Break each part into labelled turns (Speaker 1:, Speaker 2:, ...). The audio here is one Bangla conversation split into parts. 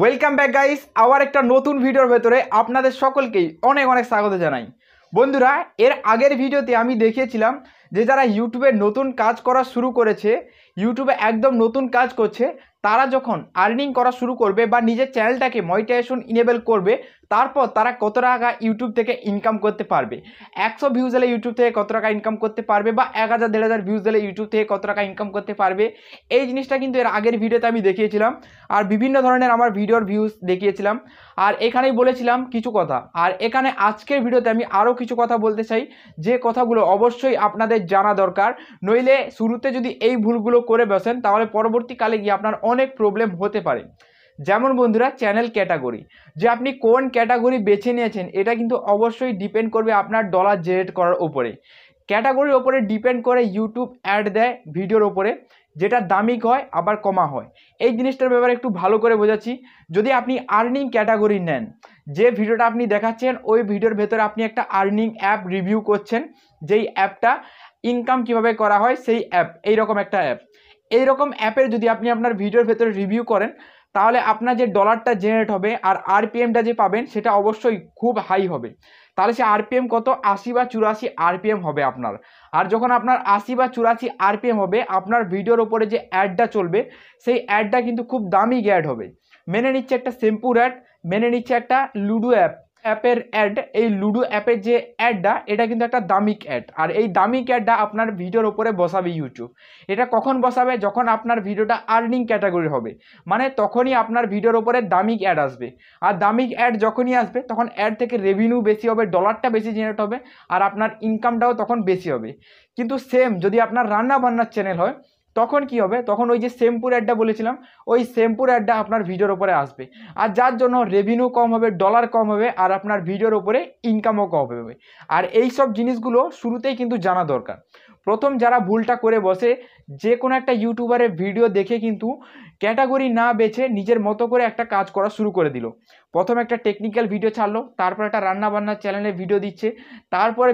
Speaker 1: ওয়েলকাম ব্যাক গাইস আবার একটা নতুন ভিডিওর ভেতরে আপনাদের সকলকেই অনেক অনেক স্বাগত জানাই বন্ধুরা এর আগের ভিডিওতে আমি দেখিয়েছিলাম যে যারা ইউটিউবে নতুন কাজ করা শুরু করেছে ইউটিউবে একদম নতুন কাজ করছে তারা যখন আর্নিং করা শুরু করবে বা নিজের চ্যানেলটাকে মনিটাইজেশন ইনেবল করবে তারপর তারা কত টাকা ইউটিউব থেকে ইনকাম করতে পারবে একশো ভিউজ হলে ইউটিউব থেকে কত টাকা ইনকাম করতে পারবে বা এক হাজার দেড় হাজার ভিউজ হলে ইউটিউব থেকে কত টাকা ইনকাম করতে পারবে এই জিনিসটা কিন্তু এর আগের ভিডিওতে আমি দেখিয়েছিলাম আর বিভিন্ন ধরনের আমার ভিডিওর ভিউজ দেখিয়েছিলাম আর এখানেই বলেছিলাম কিছু কথা আর এখানে আজকের ভিডিওতে আমি আরও কিছু কথা বলতে চাই যে কথাগুলো অবশ্যই আপনাদের জানা দরকার নইলে শুরুতে যদি এই ভুলগুলো করে বসেন তাহলে পরবর্তীকালে গিয়ে আপনার অনেক প্রবলেম হতে পারে যেমন বন্ধুরা চ্যানেল ক্যাটাগরি যে আপনি কোন ক্যাটাগরি বেছে নিয়েছেন এটা কিন্তু অবশ্যই ডিপেন্ড করবে আপনার ডলার জেনারেট করার উপরে ক্যাটাগরির ওপরে ডিপেন্ড করে ইউটিউব অ্যাড দেয় ভিডিওর ওপরে যেটা দামি হয় আবার কমা হয় এই জিনিসটার ব্যাপারে একটু ভালো করে বোঝাচ্ছি যদি আপনি আর্নিং ক্যাটাগরি নেন যে ভিডিওটা আপনি দেখাচ্ছেন ওই ভিডিওর ভেতরে আপনি একটা আর্নিং অ্যাপ রিভিউ করছেন যেই অ্যাপটা ইনকাম কিভাবে করা হয় সেই অ্যাপ এইরকম একটা অ্যাপ এই রকম অ্যাপের যদি আপনি আপনার ভিডিওর ভেতরে রিভিউ করেন তাহলে আপনার যে ডলারটা জেনারেট হবে আর আরপিএমটা যে পাবেন সেটা অবশ্যই খুব হাই হবে তাহলে সে আরপিএম কত আশি বা চুরাশি আরপিএম হবে আপনার আর যখন আপনার আশি বা চুরাশি আরপিএম হবে আপনার ভিডিওর ওপরে যে অ্যাডটা চলবে সেই অ্যাডটা কিন্তু খুব দামি অ্যাড হবে মেনে নিচ্ছে একটা শ্যাম্পুর অ্যাড মেনে নিচ্ছে একটা লুডো অ্যাপ অ্যাপের অ্যাড এই লুডো অ্যাপের যে অ্যাডটা এটা কিন্তু একটা দামিক অ্যাড আর এই দামিক অ্যাডটা আপনার ভিডিওর ওপরে বসাবে ইউটিউব এটা কখন বসাবে যখন আপনার ভিডিওটা আর্নিং ক্যাটাগরি হবে মানে তখনই আপনার ভিডিওর ওপরে দামিক অ্যাড আসবে আর দামিক অ্যাড যখনই আসবে তখন অ্যাড থেকে রেভিনিউ বেশি হবে ডলারটা বেশি জেনারেট হবে আর আপনার ইনকামটাও তখন বেশি হবে কিন্তু সেম যদি আপনার রান্না বান্নার চ্যানেল হয় তখন কি হবে তখন ওই যে শ্যাম্পুর অ্যাডটা বলেছিলাম ওই শ্যাম্পুর অ্যাডটা আপনার ভিডিওর ওপরে আসবে আর যার জন্য রেভিনিউ কম হবে ডলার কম হবে আর আপনার ভিডিওর ওপরে ইনকামও কম হবে আর এই সব জিনিসগুলো শুরুতেই কিন্তু জানা দরকার প্রথম যারা ভুলটা করে বসে যে কোনো একটা ইউটিউবারের ভিডিও দেখে কিন্তু ক্যাটাগরি না বেছে নিজের মতো করে একটা কাজ করা শুরু করে দিল প্রথম একটা টেকনিক্যাল ভিডিও ছাড়লো তারপর একটা রান্নাবান্নার চ্যানেলে ভিডিও দিচ্ছে তারপরে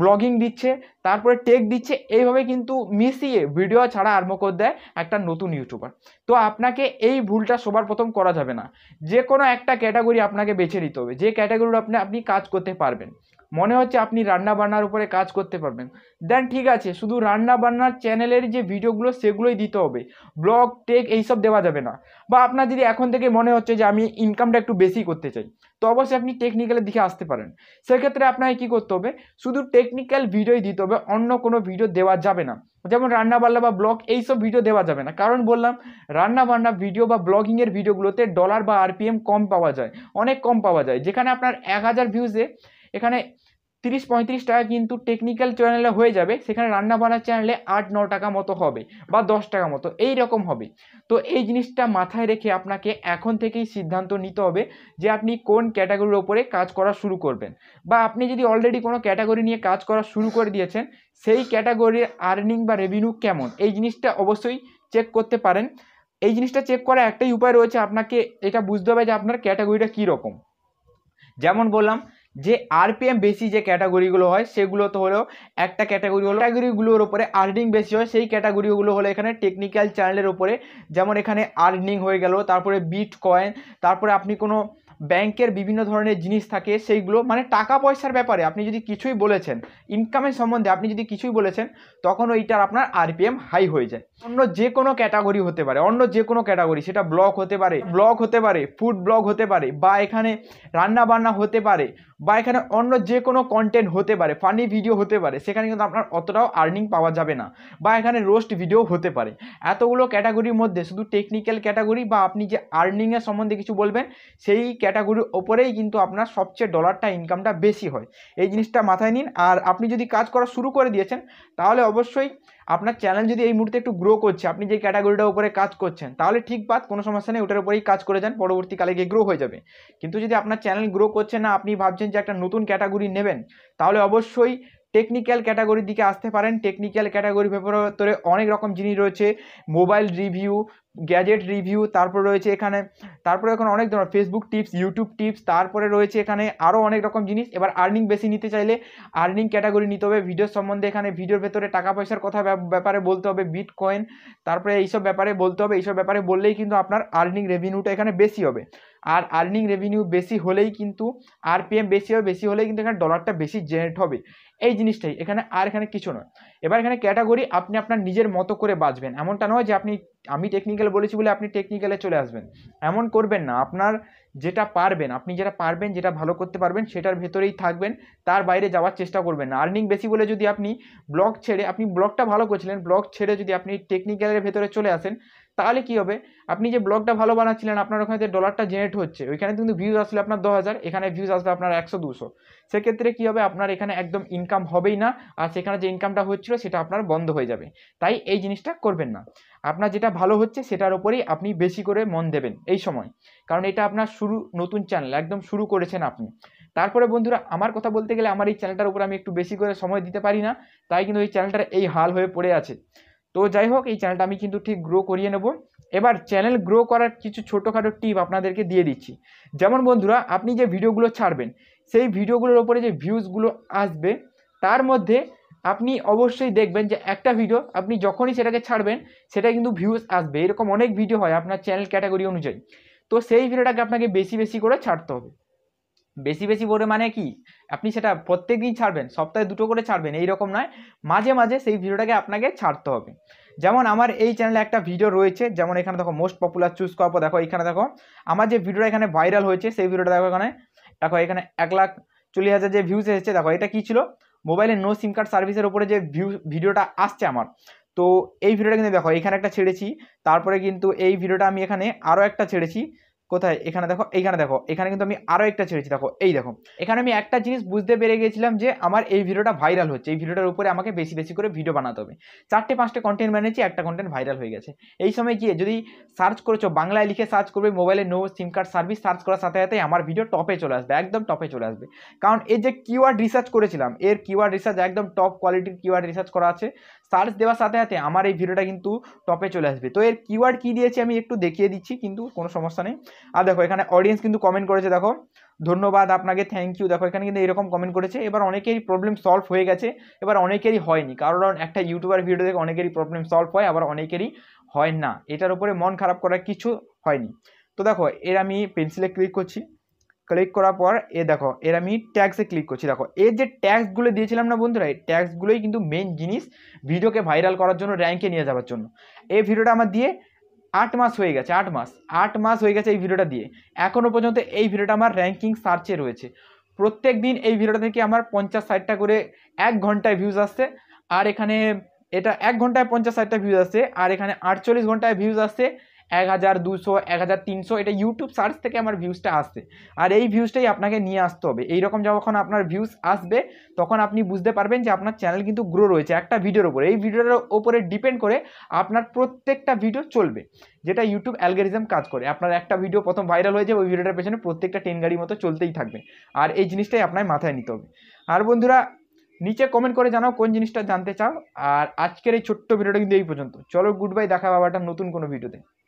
Speaker 1: ব্লগিং দিচ্ছে তারপরে টেক দিচ্ছে এইভাবে কিন্তু মিশিয়ে ভিডিও ছাড়া আরম্ভ করে দেয় একটা নতুন ইউটিউবার তো আপনাকে এই ভুলটা সবার প্রথম করা যাবে না যে কোনো একটা ক্যাটাগরি আপনাকে বেছে নিতে হবে যে ক্যাটাগরির আপনি আপনি কাজ করতে পারবেন মনে হচ্ছে আপনি রান্না বান্নার উপরে কাজ করতে পারবেন দেন ঠিক আছে শুধু রান্না বান্নার চ্যানেলের যে ভিডিওগুলো সেগুলোই দিতে হবে ব্লগ টেক এইসব দেওয়া যাবে না বা আপনার যদি এখন থেকে মনে হচ্ছে যে আমি ইনকামটা একটু বেশি করতে চাই তো অবশ্যই আপনি টেকনিক্যালের দিকে আসতে পারেন সেক্ষেত্রে আপনাকে কি করতে হবে শুধু টেকনিক্যাল ভিডিওই দিতে হবে অন্য কোনো ভিডিও দেওয়া যাবে না যেমন রান্নাবান্না বা ব্লগ এইসব ভিডিও দেওয়া যাবে না কারণ বললাম বান্না ভিডিও বা ব্লগিংয়ের ভিডিওগুলোতে ডলার বা আরপিএম কম পাওয়া যায় অনেক কম পাওয়া যায় যেখানে আপনার এক হাজার ভিউজে এখানে তিরিশ পঁয়ত্রিশ টাকা কিন্তু টেকনিক্যাল চ্যানেলে হয়ে যাবে সেখানে রান্না বান্নার চ্যানেলে আট ন টাকা মতো হবে বা দশ টাকা মতো এই রকম হবে তো এই জিনিসটা মাথায় রেখে আপনাকে এখন থেকেই সিদ্ধান্ত নিতে হবে যে আপনি কোন ক্যাটাগরির ওপরে কাজ করা শুরু করবেন বা আপনি যদি অলরেডি কোনো ক্যাটাগরি নিয়ে কাজ করা শুরু করে দিয়েছেন সেই ক্যাটাগরির আর্নিং বা রেভিনিউ কেমন এই জিনিসটা অবশ্যই চেক করতে পারেন এই জিনিসটা চেক করা একটাই উপায় রয়েছে আপনাকে এটা বুঝতে হবে যে আপনার ক্যাটাগরিটা কী রকম যেমন বললাম যে আরপিএম বেশি যে ক্যাটাগরিগুলো হয় সেগুলো তো হলো একটা ক্যাটাগরি হলো ক্যাটাগরিগুলোর ওপরে আর্নিং বেশি হয় সেই ক্যাটাগরিগুলো হলো এখানে টেকনিক্যাল চ্যানেলের ওপরে যেমন এখানে আর্নিং হয়ে গেল তারপরে বিট কয়েন তারপরে আপনি কোনো ব্যাংকের বিভিন্ন ধরনের জিনিস থাকে সেইগুলো মানে টাকা পয়সার ব্যাপারে আপনি যদি কিছুই বলেছেন ইনকামের সম্বন্ধে আপনি যদি কিছুই বলেছেন তখন ওইটার আপনার আরপিএম হাই হয়ে যায় অন্য যে কোনো ক্যাটাগরি হতে পারে অন্য যে কোনো ক্যাটাগরি সেটা ব্লগ হতে পারে ব্লগ হতে পারে ফুড ব্লগ হতে পারে বা এখানে রান্না বান্না হতে পারে বা এখানে অন্য যে কোনো কন্টেন্ট হতে পারে ফানি ভিডিও হতে পারে সেখানে কিন্তু আপনার অতটাও আর্নিং পাওয়া যাবে না বা এখানে রোস্ট ভিডিও হতে পারে এতগুলো ক্যাটাগরির মধ্যে শুধু টেকনিক্যাল ক্যাটাগরি বা আপনি যে আর্নিংয়ের সম্বন্ধে কিছু বলবেন সেই ক্যাটাগরির ওপরেই কিন্তু আপনার সবচেয়ে ডলারটা ইনকামটা বেশি হয় এই জিনিসটা মাথায় নিন আর আপনি যদি কাজ করা শুরু করে দিয়েছেন তাহলে অবশ্যই আপনার চ্যানেল যদি এই মুহূর্তে একটু গ্রো করছে আপনি যে ক্যাটাগরিটার উপরে কাজ করছেন তাহলে ঠিক বাদ কোনো সমস্যা নেই ওটার উপরেই কাজ করে যান পরবর্তীকালে গিয়ে গ্রো হয়ে যাবে কিন্তু যদি আপনার চ্যানেল গ্রো করছে না আপনি ভাবছেন যে একটা নতুন ক্যাটাগরি নেবেন তাহলে অবশ্যই টেকনিক্যাল ক্যাটাগরির দিকে আসতে পারেন টেকনিক্যাল ক্যাটাগরি ভেতরে অনেক রকম জিনিস রয়েছে মোবাইল রিভিউ গ্যাজেট রিভিউ তারপর রয়েছে এখানে তারপরে এখন অনেক ধরনের ফেসবুক টিপস ইউটিউব টিপস তারপরে রয়েছে এখানে আরও অনেক রকম জিনিস এবার আর্নিং বেশি নিতে চাইলে আর্নিং ক্যাটাগরি নিতে হবে ভিডিও সম্বন্ধে এখানে ভিডিওর ভেতরে টাকা পয়সার কথা ব্যাপারে বলতে হবে বিট কয়েন তারপরে এইসব ব্যাপারে বলতে হবে এইসব ব্যাপারে বললেই কিন্তু আপনার আর্নিং রেভিনিউটা এখানে বেশি হবে আর আর্নিং রেভিনিউ বেশি হলেই কিন্তু আর পি এম বেশি হবে বেশি হলেই কিন্তু এখানে ডলারটা বেশি জেনারেট হবে এই জিনিসটাই এখানে আর এখানে কিছু নয় এবার এখানে ক্যাটাগরি আপনি আপনার নিজের মতো করে বাঁচবেন এমনটা নয় যে আপনি আমি টেকনিক্যাল বলেছি বলে আপনি টেকনিক্যালে চলে আসবেন এমন করবেন না আপনার যেটা পারবেন আপনি যেটা পারবেন যেটা ভালো করতে পারবেন সেটার ভেতরেই থাকবেন তার বাইরে যাওয়ার চেষ্টা করবেন না আর্নিং বেশি বলে যদি আপনি ব্লক ছেড়ে আপনি ব্লকটা ভালো করছিলেন ব্লক ছেড়ে যদি আপনি টেকনিক্যালের ভেতরে চলে আসেন তাহলে কি হবে আপনি যে ব্লগটা ভালো বানাচ্ছিলেন আপনার ওখানে ডলারটা জেনারেট হচ্ছে ওইখানে কিন্তু ভিউজ আসলে আপনার দু হাজার এখানে ভিউজ আসবে আপনার একশো দুশো সেক্ষেত্রে কী হবে আপনার এখানে একদম ইনকাম হবেই না আর সেখানে যে ইনকামটা হচ্ছিল সেটা আপনার বন্ধ হয়ে যাবে তাই এই জিনিসটা করবেন না আপনার যেটা ভালো হচ্ছে সেটার উপরেই আপনি বেশি করে মন দেবেন এই সময় কারণ এটা আপনার শুরু নতুন চ্যানেল একদম শুরু করেছেন আপনি তারপরে বন্ধুরা আমার কথা বলতে গেলে আমার এই চ্যানেলটার উপর আমি একটু বেশি করে সময় দিতে পারি না তাই কিন্তু এই চ্যানেলটার এই হাল হয়ে পড়ে আছে তো যাই হোক এই চ্যানেলটা আমি কিন্তু ঠিক গ্রো করিয়ে নেব এবার চ্যানেল গ্রো করার কিছু ছোটোখাটো টিপ আপনাদেরকে দিয়ে দিচ্ছি যেমন বন্ধুরা আপনি যে ভিডিওগুলো ছাড়বেন সেই ভিডিওগুলোর ওপরে যে ভিউজগুলো আসবে তার মধ্যে আপনি অবশ্যই দেখবেন যে একটা ভিডিও আপনি যখনই সেটাকে ছাড়বেন সেটা কিন্তু ভিউজ আসবে এরকম অনেক ভিডিও হয় আপনার চ্যানেল ক্যাটাগরি অনুযায়ী তো সেই ভিডিওটাকে আপনাকে বেশি বেশি করে ছাড়তে হবে বেশি বেশি করে মানে কি আপনি সেটা প্রত্যেক দিন ছাড়বেন সপ্তাহে দুটো করে ছাড়বেন এই রকম নয় মাঝে মাঝে সেই ভিডিওটাকে আপনাকে ছাড়তে হবে যেমন আমার এই চ্যানেলে একটা ভিডিও রয়েছে যেমন এখানে দেখো মোস্ট পপুলার চুজ করার পর দেখো এখানে দেখো আমার যে ভিডিওটা এখানে ভাইরাল হয়েছে সেই ভিডিওটা দেখো এখানে দেখো এখানে এক লাখ চল্লিশ হাজার যে ভিউজ এসেছে দেখো এটা কী ছিল মোবাইলে নো সিম কার্ড সার্ভিসের ওপরে যে ভিউ ভিডিওটা আসছে আমার তো এই ভিডিওটা কিন্তু দেখো এখানে একটা ছেড়েছি তারপরে কিন্তু এই ভিডিওটা আমি এখানে আরও একটা ছেড়েছি কোথায় এখানে দেখো এইখানে দেখো এখানে কিন্তু আমি আরও একটা ছেড়েছি দেখো এই দেখো এখানে আমি একটা জিনিস বুঝতে পেরে গেছিলাম যে আমার এই ভিডিওটা ভাইরাল হচ্ছে এই ভিডিওটার উপরে আমাকে বেশি বেশি করে ভিডিও বানাতে হবে চারটে পাঁচটা কন্টেন্ট বানিয়েছি একটা কন্টেন্ট ভাইরাল হয়ে গেছে এই সময় গিয়ে যদি সার্চ করেছো বাংলায় লিখে সার্চ করবে মোবাইলে no SIM card service search করার সাথে সাথে আমার ভিডিও টপে চলে আসবে একদম টপে চলে আসবে কারণ এর যে কিওয়ার্ড রিসার্চ করেছিলাম এর কিওয়ার্ড রিসার্চ একদম টপ কোয়ালিটির কিওয়ার্ড রিসার্চ করা আছে সার্চ দেওয়ার সাথে সাথে আমার এই ভিডিওটা কিন্তু টপে চলে আসবে তো এর কিওয়ার্ড কী দিয়েছি আমি একটু দেখিয়ে দিচ্ছি কিন্তু কোনো সমস্যা নেই আর দেখো এখানে অডিয়েন্স কিন্তু কমেন্ট করেছে দেখো ধন্যবাদ আপনাকে থ্যাংক ইউ দেখো এখানে কিন্তু এরকম কমেন্ট করেছে এবার অনেকেরই প্রবলেম সলভ হয়ে গেছে এবার অনেকেরই হয়নি কারণ একটা ইউটিউবার ভিডিও দেখে অনেকেরই প্রবলেম সলভ হয় আবার অনেকেরই হয় না এটার উপরে মন খারাপ করার কিছু হয়নি তো দেখো এর আমি পেন্সিলে ক্লিক করছি ক্লিক করার পর এ দেখো এর আমি ট্যাক্সে ক্লিক করছি দেখো এর যে ট্যাক্সগুলো দিয়েছিলাম না বন্ধুরা এই ট্যাক্সগুলোই কিন্তু মেন জিনিস ভিডিওকে ভাইরাল করার জন্য র্যাঙ্কে নিয়ে যাওয়ার জন্য এই ভিডিওটা আমার দিয়ে আট মাস হয়ে গেছে আট মাস আট মাস হয়ে গেছে এই ভিডিওটা দিয়ে এখনও পর্যন্ত এই ভিডিওটা আমার র্যাঙ্কিং সার্চে রয়েছে প্রত্যেক দিন এই ভিডিওটা থেকে আমার পঞ্চাশ ষাটটা করে এক ঘন্টায় ভিউজ আসছে আর এখানে এটা এক ঘন্টায় পঞ্চাশ ষাটটা ভিউজ আসছে আর এখানে আটচল্লিশ ঘন্টায় ভিউজ আসছে এক হাজার দুশো এক হাজার তিনশো এটা ইউটিউব সার্চ থেকে আমার ভিউজটা আসছে আর এই ভিউজটাই আপনাকে নিয়ে আসতে হবে এইরকম যখন আপনার ভিউজ আসবে তখন আপনি বুঝতে পারবেন যে আপনার চ্যানেল কিন্তু গ্রো রয়েছে একটা ভিডিওর ওপরে এই ভিডিওটার ওপরে ডিপেন্ড করে আপনার প্রত্যেকটা ভিডিও চলবে যেটা ইউটিউব অ্যালগোরিজম কাজ করে আপনার একটা ভিডিও প্রথম ভাইরাল হয়ে যাবে ওই ভিডিওটার পেছনে প্রত্যেকটা টেন গাড়ির মতো চলতেই থাকবে আর এই জিনিসটাই আপনার মাথায় নিতে হবে আর বন্ধুরা নিচে কমেন্ট করে জানাও কোন জিনিসটা জানতে চাও আর আজকের এই ছোট্ট ভিডিওটা কিন্তু এই পর্যন্ত চলো গুড বাই দেখা বাবাটা একটা নতুন কোনো ভিডিওতে